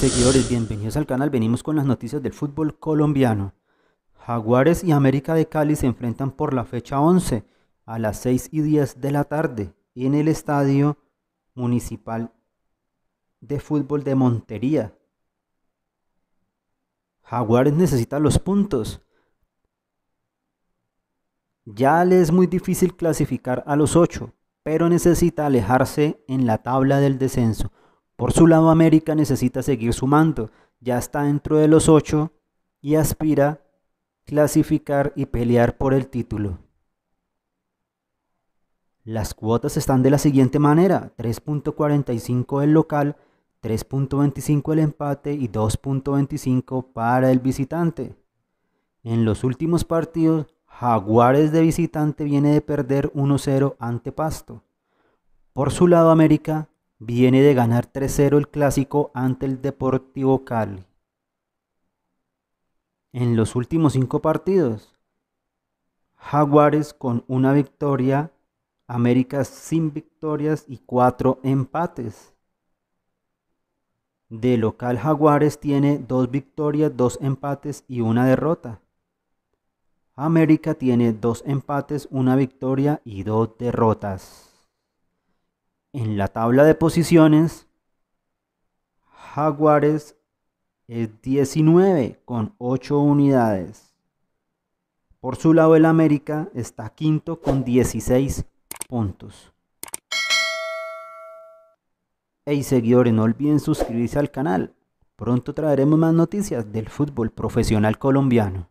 Seguidores, bienvenidos al canal. Venimos con las noticias del fútbol colombiano. Jaguares y América de Cali se enfrentan por la fecha 11 a las 6 y 10 de la tarde en el Estadio Municipal de Fútbol de Montería. Jaguares necesita los puntos. Ya le es muy difícil clasificar a los 8, pero necesita alejarse en la tabla del descenso. Por su lado, América necesita seguir sumando, ya está dentro de los 8 y aspira clasificar y pelear por el título. Las cuotas están de la siguiente manera, 3.45 el local, 3.25 el empate y 2.25 para el visitante. En los últimos partidos, Jaguares de visitante viene de perder 1-0 ante Pasto. Por su lado, América viene de ganar 3-0 el clásico ante el Deportivo Cali. En los últimos cinco partidos, Jaguares con una victoria, América sin victorias y cuatro empates. De local Jaguares tiene dos victorias, dos empates y una derrota. América tiene dos empates, una victoria y dos derrotas. En la tabla de posiciones, Jaguares es 19 con 8 unidades. Por su lado el América está quinto con 16 puntos. Hey seguidores, no olviden suscribirse al canal. Pronto traeremos más noticias del fútbol profesional colombiano.